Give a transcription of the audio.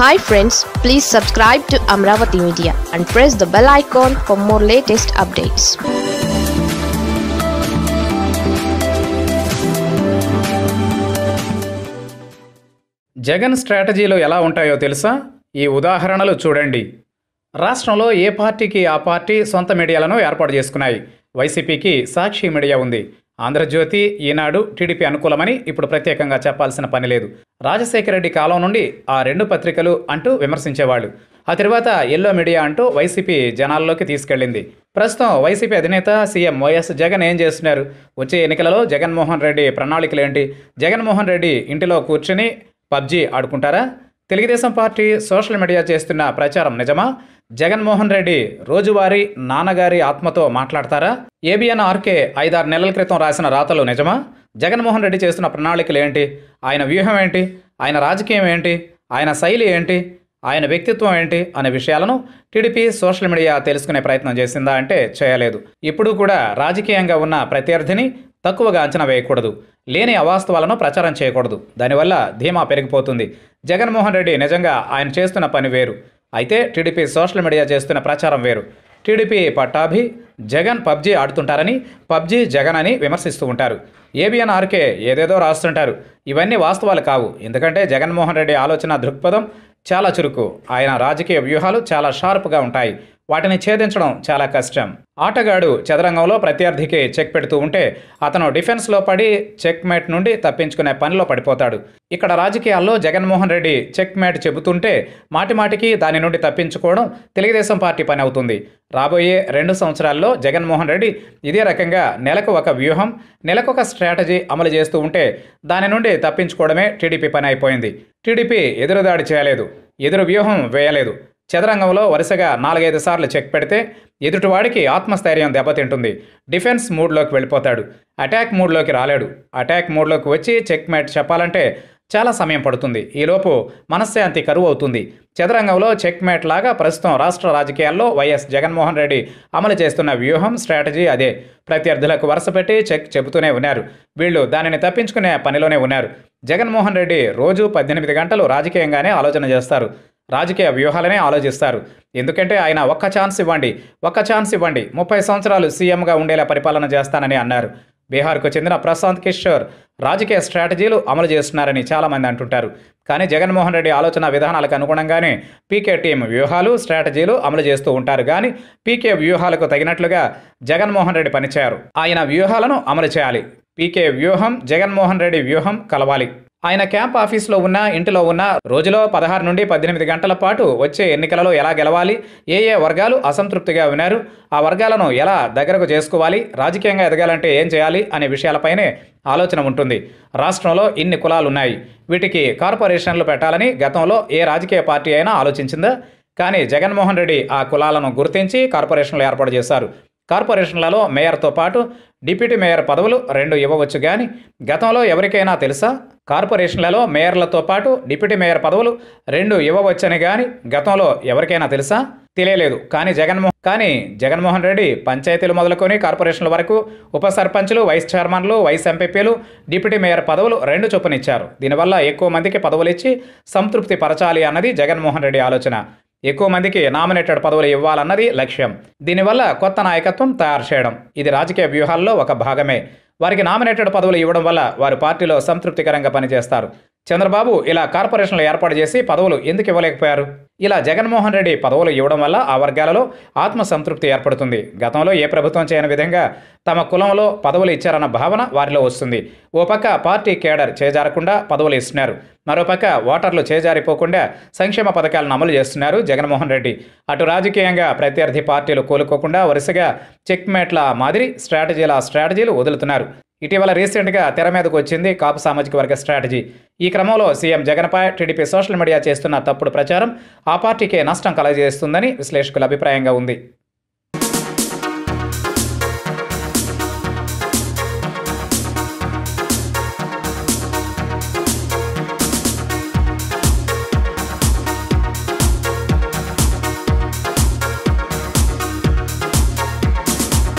hi friends please subscribe to Amaravati media and press the bell icon for more latest updates Jagan స్ట్రాటజీలు ఎలా ఉంటాయో తెలుసా ఈ ఉదాహరణలు చూడండి రాష్ట్రంలో ఏ పార్టీకి ఆ పార్టీ సొంత మీడియాలను ఏర్పాటు చేసుకున్నాయి వైసీపీకి సాక్షి మీడియా ఉంది ఆంధ్రజ్యోతి ఈనాడు టీడీపీ అనుకూలమని ఇప్పుడు ప్రత్యేకంగా చెప్పాల్సిన పని లేదు రాజశేఖర రెడ్డి కాలం నుండి ఆ రెండు పత్రికలు అంటూ విమర్శించేవాళ్ళు ఆ తర్వాత ఎల్లో మీడియా అంటూ వైసీపీ జనాల్లోకి తీసుకెళ్ళింది ప్రస్తుతం వైసీపీ అధినేత సీఎం వైఎస్ జగన్ ఏం చేస్తున్నారు వచ్చే ఎన్నికలలో జగన్మోహన్ రెడ్డి ప్రణాళికలు ఏంటి జగన్మోహన్ రెడ్డి ఇంటిలో కూర్చుని పబ్జీ ఆడుకుంటారా తెలుగుదేశం పార్టీ సోషల్ మీడియా చేస్తున్న ప్రచారం నిజమా జగన్మోహన్ రెడ్డి రోజువారీ నాన్నగారి ఆత్మతో మాట్లాడతారా ఏబిఎన్ ఆర్కే ఐదారు నెలల క్రితం రాసిన రాతలు నిజమా జగన్మోహన్ రెడ్డి చేస్తున్న ప్రణాళికలు ఏంటి ఆయన వ్యూహం ఏంటి ఆయన రాజకీయం ఏంటి ఆయన శైలి ఏంటి ఆయన వ్యక్తిత్వం ఏంటి అనే విషయాలను టీడీపీ సోషల్ మీడియా తెలుసుకునే ప్రయత్నం చేసిందా అంటే చేయలేదు ఇప్పుడు కూడా రాజకీయంగా ఉన్న ప్రత్యర్థిని తక్కువగా అంచనా వేయకూడదు లేని అవాస్తవాలను ప్రచారం చేయకూడదు దానివల్ల ధీమా పెరిగిపోతుంది జగన్మోహన్ రెడ్డి నిజంగా ఆయన చేస్తున్న పని వేరు అయితే టీడీపీ సోషల్ మీడియా చేస్తున్న ప్రచారం వేరు టీడీపీ పట్టాభి జగన్ పబ్జీ ఆడుతుంటారని పబ్జీ జగన్ అని విమర్శిస్తూ ఉంటారు ఏబిఎన్ ఆర్కే ఏదేదో రాస్తుంటారు ఇవన్నీ వాస్తవాలు కావు ఎందుకంటే జగన్మోహన్ రెడ్డి ఆలోచన దృక్పథం చాలా చురుకు ఆయన రాజకీయ వ్యూహాలు చాలా షార్ప్గా ఉంటాయి వాటిని ఛేదించడం చాలా కష్టం ఆటగాడు చదరంగంలో ప్రత్యర్థికి చెక్ పెడుతూ ఉంటే అతను డిఫెన్స్లో పడి చెక్మేట్ నుండి తప్పించుకునే పనిలో పడిపోతాడు ఇక్కడ రాజకీయాల్లో జగన్మోహన్ రెడ్డి చెక్మేట్ చెబుతుంటే మాటిమాటికి దాని నుండి తప్పించుకోవడం తెలుగుదేశం పార్టీ పని అవుతుంది రాబోయే రెండు సంవత్సరాల్లో జగన్మోహన్ రెడ్డి ఇదే రకంగా నెలకు ఒక వ్యూహం నెలకు ఒక స్ట్రాటజీ అమలు చేస్తూ ఉంటే దాని నుండి తప్పించుకోవడమే టీడీపీ పని అయిపోయింది టీడీపీ ఎదురుదాడి చేయలేదు ఎదురు వ్యూహం వేయలేదు చదరంగంలో వరుసగా నాలుగైదు సార్లు చెక్ పెడితే ఎదుటివాడికి ఆత్మస్థైర్యం దెబ్బతింటుంది డిఫెన్స్ మూడ్లోకి వెళ్ళిపోతాడు అటాక్ మూడ్లోకి రాలేడు అటాక్ మూడ్లోకి వచ్చి చెక్ మేట్ చెప్పాలంటే చాలా సమయం పడుతుంది ఈలోపు మనశ్శాంతి కరువు అవుతుంది చదరంగంలో చెక్ మేట్ లాగా ప్రస్తుతం రాష్ట్ర రాజకీయాల్లో వైఎస్ జగన్మోహన్ రెడ్డి అమలు చేస్తున్న వ్యూహం స్ట్రాటజీ అదే ప్రత్యర్థులకు వరుసపెట్టి చెక్ చెబుతూనే ఉన్నారు వీళ్ళు దానిని తప్పించుకునే పనిలోనే ఉన్నారు జగన్మోహన్ రెడ్డి రోజు పద్దెనిమిది గంటలు రాజకీయంగానే ఆలోచన చేస్తారు రాజకీయ వ్యూహాలనే ఆలోచిస్తారు ఎందుకంటే ఆయన ఒక్క ఛాన్స్ ఇవ్వండి ఒక్క ఛాన్స్ ఇవ్వండి ముప్పై సంవత్సరాలు సీఎంగా ఉండేలా పరిపాలన చేస్తానని అన్నారు బీహార్కు చెందిన ప్రశాంత్ కిషోర్ రాజకీయ స్ట్రాటజీలు అమలు చేస్తున్నారని చాలామంది అంటుంటారు కానీ జగన్మోహన్ రెడ్డి ఆలోచన విధానాలకు అనుగుణంగానే పీకే టీం వ్యూహాలు స్ట్రాటజీలు అమలు చేస్తూ ఉంటారు కానీ పీకే వ్యూహాలకు తగినట్లుగా జగన్మోహన్ రెడ్డి పనిచేయరు ఆయన వ్యూహాలను అమలు చేయాలి పీకే వ్యూహం జగన్మోహన్ రెడ్డి వ్యూహం కలవాలి ఆయన క్యాంప్ ఆఫీస్లో ఉన్న ఇంటిలో ఉన్న రోజులో పదహారు నుండి పద్దెనిమిది గంటల పాటు వచ్చే ఎన్నికలలో ఎలా గెలవాలి ఏ ఏ వర్గాలు అసంతృప్తిగా ఉన్నారు ఆ వర్గాలను ఎలా దగ్గరకు చేసుకోవాలి రాజకీయంగా ఎదగాలంటే ఏం చేయాలి అనే విషయాలపైనే ఆలోచన ఉంటుంది రాష్ట్రంలో ఇన్ని కులాలున్నాయి వీటికి కార్పొరేషన్లు పెట్టాలని గతంలో ఏ రాజకీయ పార్టీ అయినా ఆలోచించిందా కానీ జగన్మోహన్ రెడ్డి ఆ కులాలను గుర్తించి కార్పొరేషన్లు ఏర్పాటు చేశారు కార్పొరేషన్లలో మేయర్తో పాటు డిప్యూటీ మేయర్ పదవులు రెండు ఇవ్వవచ్చు కానీ గతంలో ఎవరికైనా తెలుసా కార్పొరేషన్లలో మేయర్లతో పాటు డిప్యూటీ మేయర్ పదవులు రెండు ఇవ్వవచ్చని కానీ గతంలో ఎవరికైనా తెలుసా తెలియలేదు కానీ జగన్మోహన్ కానీ జగన్మోహన్ రెడ్డి పంచాయతీలు మొదలుకొని కార్పొరేషన్ల వరకు ఉప సర్పంచ్లు వైస్ చైర్మన్లు వైస్ ఎంపీపీలు డిప్యూటీ మేయర్ పదవులు రెండు చొప్పునిచ్చారు దీనివల్ల ఎక్కువ మందికి పదవులు ఇచ్చి సంతృప్తి పరచాలి అన్నది జగన్మోహన్ రెడ్డి ఆలోచన ఎక్కువ మందికి నామినేటెడ్ పదవులు ఇవ్వాలన్నది లక్ష్యం దీనివల్ల కొత్త నాయకత్వం తయారు చేయడం ఇది రాజకీయ వ్యూహాల్లో ఒక భాగమే వారికి నామినేటెడ్ పదవులు ఇవ్వడం వల్ల వారు పార్టీలో సంతృప్తికరంగా పనిచేస్తారు చంద్రబాబు ఇలా కార్పొరేషన్లు ఏర్పాటు చేసి పదవులు ఎందుకు ఇవ్వలేకపోయారు ఇలా జగన్మోహన్ రెడ్డి పదవులు ఇవ్వడం వల్ల ఆ వర్గాలలో ఆత్మసంతృప్తి ఏర్పడుతుంది గతంలో ఏ ప్రభుత్వం చేయని విధంగా తమ కులంలో పదవులు ఇచ్చారన్న భావన వారిలో వస్తుంది ఓ పక్క పార్టీ కేడర్ చేజారకుండా పదవులు ఇస్తున్నారు మరోపక్క ఓటర్లు చేజారిపోకుండా సంక్షేమ పథకాలను అమలు చేస్తున్నారు జగన్మోహన్ రెడ్డి అటు రాజకీయంగా ప్రత్యర్థి పార్టీలు కోలుకోకుండా వరుసగా చెక్మేట్ల మాదిరి స్ట్రాటజీల స్ట్రాటజీలు వదులుతున్నారు ఇటీవల రీసెంట్గా తెర మీదకు వచ్చింది కాపు సామాజిక వర్గ స్ట్రాటజీ ఈ క్రమంలో సీఎం జగన్పై టీడీపీ సోషల్ మీడియా చేస్తున్న తప్పుడు ప్రచారం ఆ పార్టీకే నష్టం కలగజేస్తుందని విశ్లేషకుల అభిప్రాయంగా ఉంది